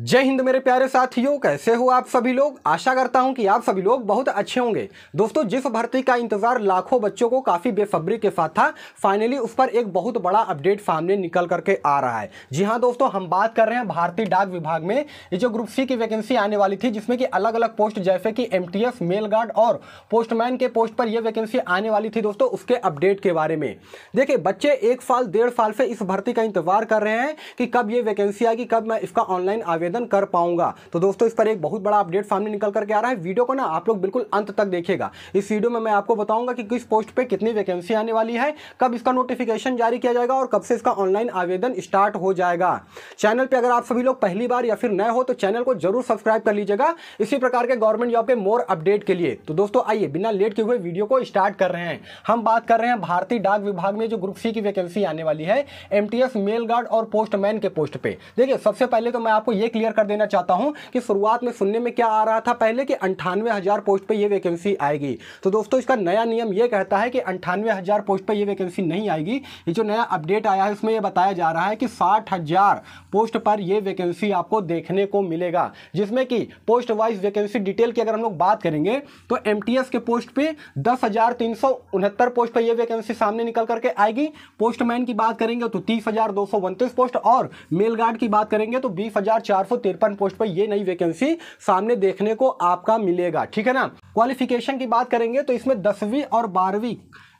जय हिंद मेरे प्यारे साथियों कैसे हो आप सभी लोग आशा करता हूं कि आप सभी लोग बहुत अच्छे होंगे दोस्तों जिस भर्ती का इंतजार लाखों बच्चों को काफ़ी बेसब्री के साथ था फाइनली उस पर एक बहुत बड़ा अपडेट सामने निकल करके आ रहा है जी हां दोस्तों हम बात कर रहे हैं भारतीय डाक विभाग में ये जो ग्रुप सी की वैकेंसी आने वाली थी जिसमें कि अलग अलग पोस्ट जैसे कि एम मेल गार्ड और पोस्टमैन के पोस्ट पर यह वैकेंसी आने वाली थी दोस्तों उसके अपडेट के बारे में देखिए बच्चे एक साल डेढ़ साल से इस भर्ती का इंतजार कर रहे हैं कि कब ये वैकेंसी आएगी कब मैं इसका ऑनलाइन आवेदन आवेदन कर पाऊंगा तो दोस्तों इस पर एक बहुत बड़ा अपडेट सामने निकल करके आ रहा है वीडियो को ना आप लोग बिल्कुल अंत तक देखेगा इस वीडियो में मैं आपको बताऊंगा कि किस पोस्ट पर कितनी वैकेंसी आने वाली है कब इसका नोटिफिकेशन जारी किया जाएगा और कब से इसका ऑनलाइन आवेदन स्टार्ट हो जाएगा चैनल पर अगर आप सभी लोग पहली बार या फिर नए हो तो चैनल को जरूर सब्सक्राइब कर लीजिएगा इसी प्रकार के गवर्नमेंट जॉब के मोर अपडेट के लिए तो दोस्तों आइए बिना लेट किए हुए वीडियो को स्टार्ट कर रहे हैं हम बात कर रहे हैं भारतीय डाक विभाग में जो ग्रुप सी की वैकेंसी आने वाली है एमटीएस मेल गार्ड और पोस्टमैन के पोस्ट पे देखिए सबसे पहले तो मैं आपको यह क्लियर कर देना चाहता हूं कि शुरुआत में सुनने में क्या आ रहा था पहले कि अंठानवे हज़ार पोस्ट पर यह वैकेंसी आएगी तो दोस्तों इसका नया नियम यह कहता है कि अंठानवे हज़ार पोस्ट पर यह वैकेंसी नहीं आएगी ये जो नया अपडेट आया है उसमें यह बताया जा रहा है कि साठ पोस्ट पर यह वैकेंसी आपको देखने को मिलेगा जिसमें कि पोस्ट वाइज वैकेंसी डिटेल की अगर हम लोग बात करेंगे तो एम के पोस्ट पर दस पोस्ट पर यह वैकेंसी सामने निकल करके आएगी पोस्टमैन की बात करेंगे तो तीस पोस्ट और मेल गार्ड की बात करेंगे तो बीस चार पोस्ट पर ये नई वैकेंसी सामने देखने को आपका मिलेगा ठीक है ना क्वालिफिकेशन की बात करेंगे तो इसमें दसवीं और बारहवीं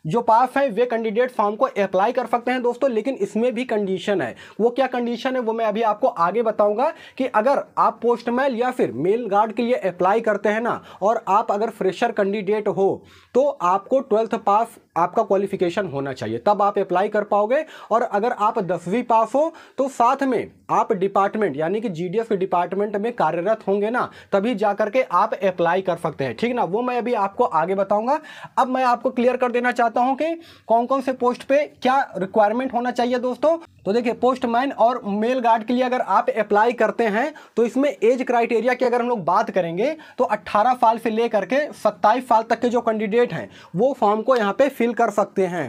जो पास हैं वे कैंडिडेट फॉर्म को अप्लाई कर सकते हैं दोस्तों लेकिन इसमें भी कंडीशन है वो क्या कंडीशन है वो मैं अभी आपको आगे बताऊंगा कि अगर आप पोस्टमैन या फिर मेल गार्ड के लिए अप्लाई करते हैं ना और आप अगर फ्रेशर कैंडिडेट हो तो आपको ट्वेल्थ पास आपका क्वालिफिकेशन होना चाहिए तब आप अप्लाई कर पाओगे और अगर आप दसवीं पास हो तो साथ में आप डिपार्टमेंट यानी कि जी के डिपार्टमेंट में कार्यरत होंगे ना तभी जा करके आप अप्लाई कर सकते हैं ठीक ना वो मैं अभी आपको आगे बताऊँगा अब मैं आपको क्लियर कर देना चाहता बताता हूँ कि कौन कौन से पोस्ट पे क्या रिक्वायरमेंट होना चाहिए दोस्तों तो देखिए पोस्टमैन और मेल गार्ड के लिए अगर आप अप्लाई करते हैं तो इसमें एज क्राइटेरिया की अगर हम लोग बात करेंगे तो 18 साल से लेकर के 27 साल तक के जो कैंडिडेट हैं वो फॉर्म को यहाँ पे फिल कर सकते हैं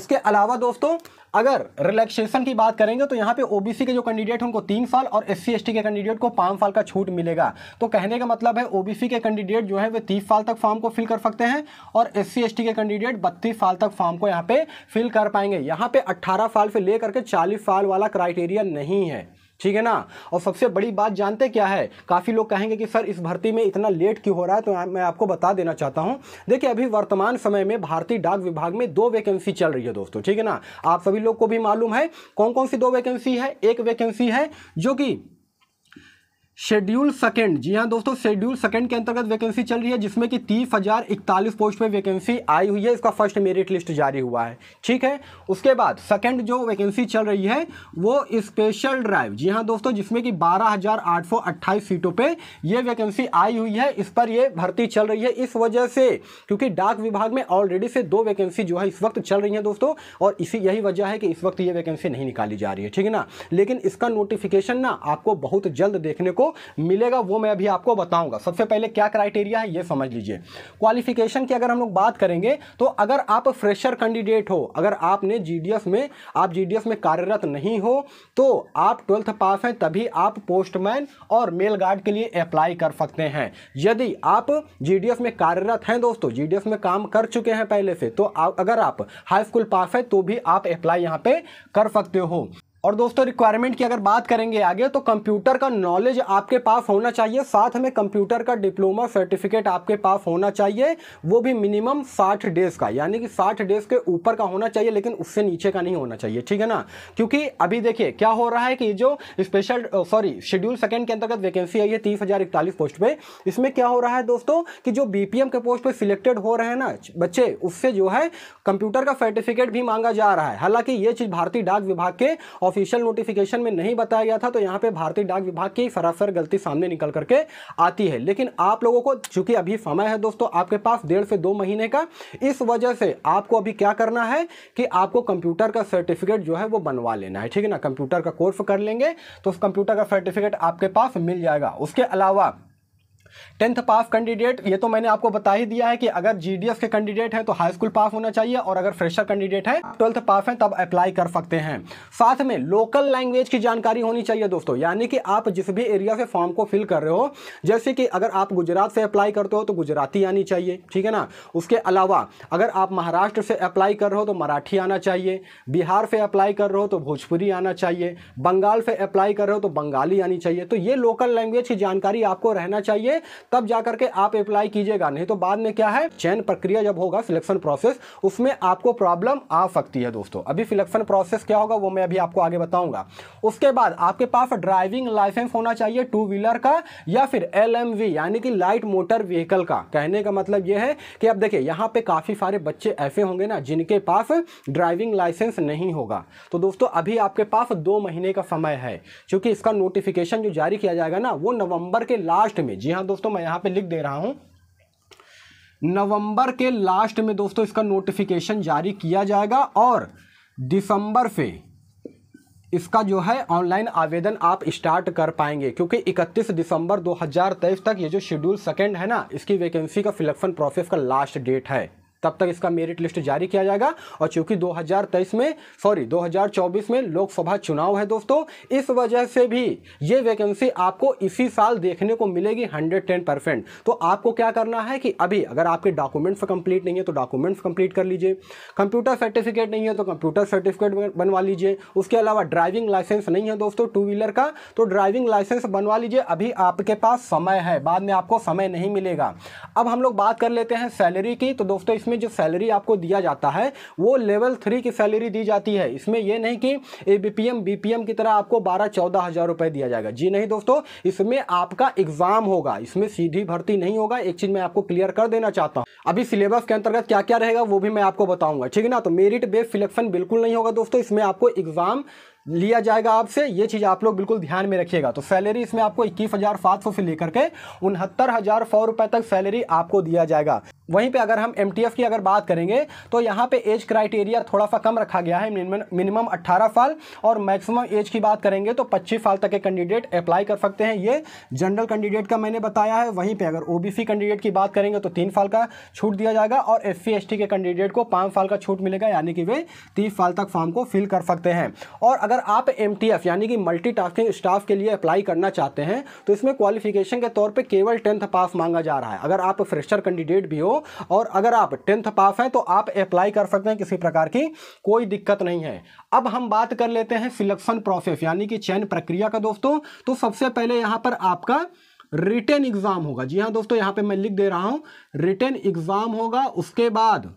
उसके अलावा दोस्तों अगर रिलैक्सेशन की बात करेंगे तो यहाँ पे ओबीसी के जो कैंडिडेट उनको तीन साल और एस सी के कैंडिडेट को पाँच साल का छूट मिलेगा तो कहने का मतलब है ओबीसी के कैंडिडेट जो है वे तीस साल तक फॉर्म को फिल कर सकते हैं और एस सी के कैंडिडेट बत्तीस साल तक फॉर्म को यहाँ पे फिल कर पाएंगे यहाँ पे अट्ठारह साल से लेकर के चालीस साल वाला क्राइटेरिया नहीं है ठीक है ना और सबसे बड़ी बात जानते क्या है काफ़ी लोग कहेंगे कि सर इस भर्ती में इतना लेट क्यों हो रहा है तो मैं आपको बता देना चाहता हूँ देखिए अभी वर्तमान समय में भारतीय डाक विभाग में दो वैकेंसी चल रही है दोस्तों ठीक है ना आप सभी लोग को भी मालूम है कौन कौन सी दो वैकेंसी है एक वैकेंसी है जो कि शेड्यूल सेकंड जी हाँ दोस्तों शेड्यूल सेकंड के अंतर्गत वैकेंसी चल रही है जिसमें कि तीस हज़ार इकतालीस पोस्ट पे वैकेंसी आई हुई है इसका फर्स्ट मेरिट लिस्ट जारी हुआ है ठीक है उसके बाद सेकंड जो वैकेंसी चल रही है वो स्पेशल ड्राइव जी हाँ दोस्तों जिसमें कि बारह हज़ार आठ सौ अट्ठाईस सीटों पर यह वैकेंसी आई हुई है इस पर यह भर्ती चल रही है इस वजह से क्योंकि डाक विभाग में ऑलरेडी से दो वैकेंसी जो है इस वक्त चल रही है दोस्तों और इसी यही वजह है कि इस वक्त ये वैकेंसी नहीं निकाली जा रही है ठीक है ना लेकिन इसका नोटिफिकेशन ना आपको बहुत जल्द देखने को मिलेगा वो मैं अभी आपको बताऊंगा सबसे पहले क्या क्राइटेरिया है ये समझ लीजिए क्वालिफिकेशन की अगर हम लोग बात करेंगे तो अगर आप फ्रेशर कैंडिडेट हो अगर आपने जीडीएस में आप जीडीएस में कार्यरत नहीं हो तो आप ट्वेल्थ पास हैं तभी आप पोस्टमैन और मेल गार्ड के लिए अप्लाई कर सकते हैं यदि आप जी में कार्यरत हैं दोस्तों जीडीएस में काम कर चुके हैं पहले से तो अगर आप हाई स्कूल पास हैं तो भी आप अप्लाई यहां पे कर सकते हो और दोस्तों रिक्वायरमेंट की अगर बात करेंगे आगे तो कंप्यूटर का नॉलेज आपके पास होना चाहिए साथ में कंप्यूटर का डिप्लोमा सर्टिफिकेट आपके पास होना चाहिए वो भी मिनिमम साठ डेज़ का यानी कि साठ डेज़ के ऊपर का होना चाहिए लेकिन उससे नीचे का नहीं होना चाहिए ठीक है ना क्योंकि अभी देखिए क्या हो रहा है कि जो स्पेशल सॉरी शेड्यूल सेकेंड के अंतर्गत वैकेंसी आई है तीस हज़ार इकतालीस पोस्ट पर इसमें क्या हो रहा है दोस्तों कि जो बी के पोस्ट पर सिलेक्टेड हो रहे हैं ना बच्चे उससे जो है कंप्यूटर का सर्टिफिकेट भी मांगा जा रहा है हालांकि ये चीज़ भारतीय डाक विभाग के ऑफिशियल नोटिफिकेशन में नहीं बताया गया था तो यहाँ पे भारतीय डाक विभाग की फराफर गलती सामने निकल करके आती है लेकिन आप लोगों को चूंकि अभी समय है दोस्तों आपके पास डेढ़ से दो महीने का इस वजह से आपको अभी क्या करना है कि आपको कंप्यूटर का सर्टिफिकेट जो है वो बनवा लेना है ठीक है ना कंप्यूटर का कोर्स कर लेंगे तो उस कंप्यूटर का सर्टिफिकेट आपके पास मिल जाएगा उसके अलावा टेंथ पास कैंडिडेट ये तो मैंने आपको बता ही दिया है कि अगर जीडीएस के कैंडिडेट हैं तो हाई स्कूल पास होना चाहिए और अगर फ्रेशर कैंडिडेट है ट्वेल्थ पास हैं तब अप्लाई कर सकते हैं साथ में लोकल लैंग्वेज की जानकारी होनी चाहिए दोस्तों यानी कि आप जिस भी एरिया से फॉर्म को फिल कर रहे हो जैसे कि अगर आप गुजरात से अप्लाई करते हो तो गुजराती आनी चाहिए ठीक है ना उसके अलावा अगर आप महाराष्ट्र से अप्लाई कर रहे हो तो मराठी आना चाहिए बिहार से अप्लाई कर रहे हो तो भोजपुरी आना चाहिए बंगाल से अप्लाई कर रहे हो तो बंगाली आनी चाहिए तो ये लोकल लैंग्वेज की जानकारी आपको रहना चाहिए तब जा करके आप अप्लाई कीजिएगा नहीं तो बाद में क्या है चयन प्रक्रिया जब होगा सिलेक्शन प्रोसेस उसमें आपको प्रॉब्लम आ सकती है दोस्तों अभी सिलेक्शन प्रोसेस क्या होगा वो मैं अभी आपको आगे बताऊंगा उसके बाद आपके पास ड्राइविंग लाइसेंस होना चाहिए टू व्हीलर का या फिर एल यानी कि लाइट मोटर व्हीकल का कहने का मतलब यह है कि अब देखिए यहाँ पे काफ़ी सारे बच्चे ऐसे होंगे ना जिनके पास ड्राइविंग लाइसेंस नहीं होगा तो दोस्तों अभी आपके पास दो महीने का समय है क्योंकि इसका नोटिफिकेशन जो जारी किया जाएगा ना वो नवंबर के लास्ट में जी हाँ दोस्तों मैं यहाँ पे लिख दे रहा हूँ नवंबर के लास्ट में दोस्तों इसका नोटिफिकेशन जारी किया जाएगा और दिसंबर से इसका जो है ऑनलाइन आवेदन आप स्टार्ट कर पाएंगे क्योंकि 31 दिसंबर 2023 तक ये जो शेड्यूल सेकंड है ना इसकी वैकेंसी का सिलेक्शन प्रोसेस का लास्ट डेट है तब तक इसका मेरिट लिस्ट जारी किया जाएगा और चूंकि 2023 में सॉरी 2024 में लोकसभा चुनाव है दोस्तों इस वजह से भी ये वैकेंसी आपको इसी साल देखने को मिलेगी 110 परसेंट तो आपको क्या करना है कि अभी अगर आपके डॉक्यूमेंट्स कंप्लीट नहीं है तो डॉक्यूमेंट्स कंप्लीट कर लीजिए कंप्यूटर सर्टिफिकेट नहीं है तो कंप्यूटर सर्टिफिकेट बनवा लीजिए उसके अलावा ड्राइविंग लाइसेंस नहीं है दोस्तों टू व्हीलर का तो ड्राइविंग लाइसेंस बनवा लीजिए अभी आपके पास समय है बाद में आपको समय नहीं मिलेगा अब हम लोग बात कर लेते हैं सैलरी की तो दोस्तों इसमें इसमें जो सैलरी आपको दिया जाता है वो लेवल थ्री की सैलरी दी जाती है इसमें यह नहीं कि ए बी की तरह आपको बारह चौदह हज़ार रुपये दिया जाएगा जी नहीं दोस्तों इसमें आपका एग्ज़ाम होगा इसमें सीधी भर्ती नहीं होगा एक चीज़ मैं आपको क्लियर कर देना चाहता हूँ अभी सिलेबस के अंतर्गत क्या क्या रहेगा वो भी मैं आपको बताऊँगा ठीक है ना तो मेरिट बेस सिलेक्शन बिल्कुल नहीं होगा दोस्तों इसमें आपको एग्ज़ाम लिया जाएगा आपसे ये चीज़ आप लोग बिल्कुल ध्यान में रखिएगा तो सैलरी इसमें आपको इक्कीस हज़ार सात सौ से लेकर के उनहत्तर हज़ार सौ रुपये तक सैलरी आपको दिया जाएगा वहीं पे अगर हम एम की अगर बात करेंगे तो यहाँ पे एज क्राइटेरिया थोड़ा सा कम रखा गया है मिनिमम 18 साल और मैक्सिमम एज की बात करेंगे तो 25 साल तक के कैंडिडेट अप्लाई कर सकते हैं ये जनरल कैंडिडेट का मैंने बताया है वहीं पे अगर ओबीसी कैंडिडेट की बात करेंगे तो तीन साल का छूट दिया जाएगा और एस सी के कैंडिडेट को पाँच साल का छूट मिलेगा यानी कि वे तीस साल तक फॉर्म को फिल कर सकते हैं और अगर आप एम यानी कि मल्टी स्टाफ के लिए अप्लाई करना चाहते हैं तो इसमें क्वालिफिकेशन के तौर पे केवल टेंथ पास मांगा जा रहा है अगर आप फ्रेशर कैंडिडेट भी हो और अगर आप टेंथ पास हैं तो आप अप्लाई कर सकते हैं किसी प्रकार की कोई दिक्कत नहीं है अब हम बात कर लेते हैं सिलेक्शन प्रोसेस यानी कि चयन प्रक्रिया का दोस्तों तो सबसे पहले यहाँ पर आपका रिटर्न एग्ज़ाम होगा जी हाँ दोस्तों यहाँ पर मैं लिख दे रहा हूँ रिटर्न एग्ज़ाम होगा उसके बाद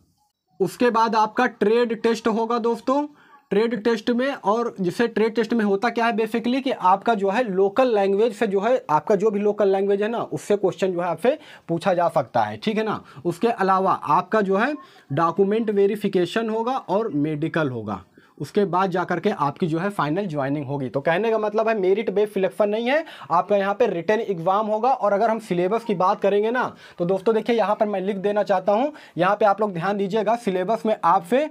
उसके बाद आपका ट्रेड टेस्ट होगा दोस्तों ट्रेड टेस्ट में और जैसे ट्रेड टेस्ट में होता क्या है बेसिकली कि आपका जो है लोकल लैंग्वेज से जो है आपका जो भी लोकल लैंग्वेज है ना उससे क्वेश्चन जो है आपसे पूछा जा सकता है ठीक है ना उसके अलावा आपका जो है डॉक्यूमेंट वेरिफिकेशन होगा और मेडिकल होगा उसके बाद जा करके आपकी जो है फाइनल ज्वाइनिंग होगी तो कहने का मतलब है मेरिट बेस सिलेक्शन नहीं है आपका यहाँ पे रिटर्न एग्जाम होगा और अगर हम सिलेबस की बात करेंगे ना तो दोस्तों देखिए यहाँ पर मैं लिख देना चाहता हूँ यहाँ पर आप लोग ध्यान दीजिएगा सिलेबस में आपसे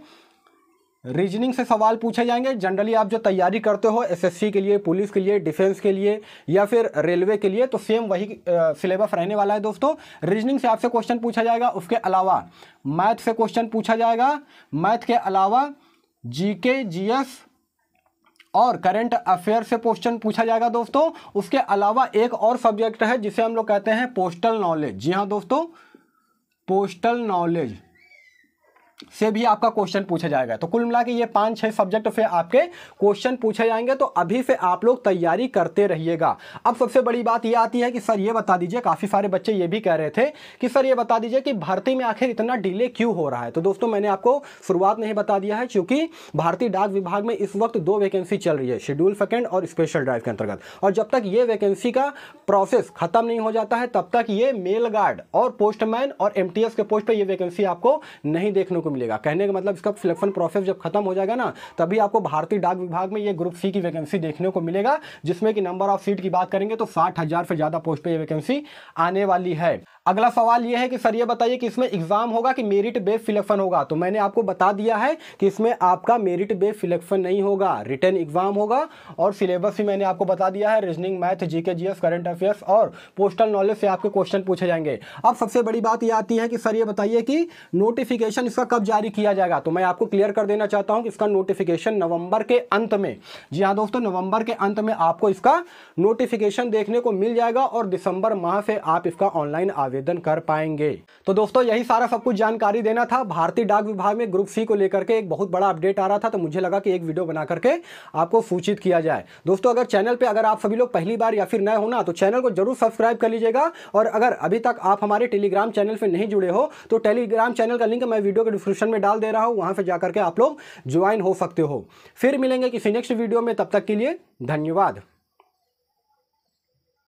रीजनिंग से सवाल पूछे जाएंगे जनरली आप जो तैयारी करते हो एसएससी के लिए पुलिस के लिए डिफेंस के लिए या फिर रेलवे के लिए तो सेम वही सिलेबस रहने वाला है दोस्तों रीजनिंग से आपसे क्वेश्चन पूछा जाएगा उसके अलावा मैथ से क्वेश्चन पूछा जाएगा मैथ के अलावा जीके जीएस और करंट अफेयर से क्वेश्चन पूछा जाएगा दोस्तों उसके अलावा एक और सब्जेक्ट है जिसे हम लोग कहते हैं पोस्टल नॉलेज जी हाँ दोस्तों पोस्टल नॉलेज से भी आपका क्वेश्चन पूछा जाएगा तो कुल मिला के ये पाँच छः सब्जेक्ट से आपके क्वेश्चन पूछे जाएंगे तो अभी से आप लोग तैयारी करते रहिएगा अब सबसे बड़ी बात ये आती है कि सर ये बता दीजिए काफ़ी सारे बच्चे ये भी कह रहे थे कि सर ये बता दीजिए कि भर्ती में आखिर इतना डिले क्यों हो रहा है तो दोस्तों मैंने आपको शुरुआत में ही बता दिया है क्योंकि भारतीय डाक विभाग में इस वक्त दो वैकेंसी चल रही है शेड्यूल सेकेंड और स्पेशल ड्राइव के अंतर्गत और जब तक ये वैकेंसी का प्रोसेस खत्म नहीं हो जाता है तब तक ये मेल गार्ड और पोस्टमैन और एम के पोस्ट पर यह वैकेंसी आपको नहीं देखने को मिलेगी मिलेगा कहने का मतलब इसका सिलेक्शन प्रोसेस जब खत्म हो जाएगा ना तभी आपको भारतीय डाक विभाग में ये ग्रुप सी की वैकेंसी देखने को मिलेगा जिसमें कि नंबर ऑफ सीट की बात करेंगे तो साठ हज़ार से ज़्यादा पोस्ट पर यह वैकेंसी आने वाली है अगला सवाल यह है कि सर ये बताइए कि इसमें एग्ज़ाम होगा कि मेरिट बेस सिलेक्शन होगा तो मैंने आपको बता दिया है कि इसमें आपका मेरिट बेस सिलेक्शन नहीं होगा रिटर्न एग्ज़ाम होगा और सिलेबस भी मैंने आपको बता दिया है reasoning math G K current affairs और पोस्टल नॉलेज से आपके क्वेश्चन पूछे जाएंगे अब सबसे बड़ी बात यह आती है कि सर ये बताइए कि नोटिफिकेशन इसका कब जारी किया जाएगा तो मैं आपको क्लियर कर देना चाहता हूँ कि इसका नोटिफिकेशन नवंबर के अंत में जी हाँ दोस्तों नवंबर के अंत में आपको इसका नोटिफिकेशन देखने को मिल जाएगा और दिसंबर माह से आप इसका ऑनलाइन आवेदन आवेदन कर पाएंगे तो दोस्तों यही सारा सब कुछ जानकारी देना था भारतीय डाक विभाग में ग्रुप सी को लेकर के एक बहुत बड़ा अपडेट आ रहा था तो मुझे लगा कि एक वीडियो बना करके आपको सूचित किया जाए दोस्तों अगर चैनल पर अगर आप सभी लोग पहली बार या फिर नए हो ना तो चैनल को जरूर सब्सक्राइब कर लीजिएगा और अगर अभी तक आप हमारे टेलीग्राम चैनल पर नहीं जुड़े हो तो टेलीग्राम चैनल का लिंक मैं वीडियो के डिस्क्रिप्शन में डाल दे रहा हूँ वहाँ से जाकर के आप लोग ज्वाइन हो सकते हो फिर मिलेंगे किसी नेक्स्ट वीडियो में तब तक के लिए धन्यवाद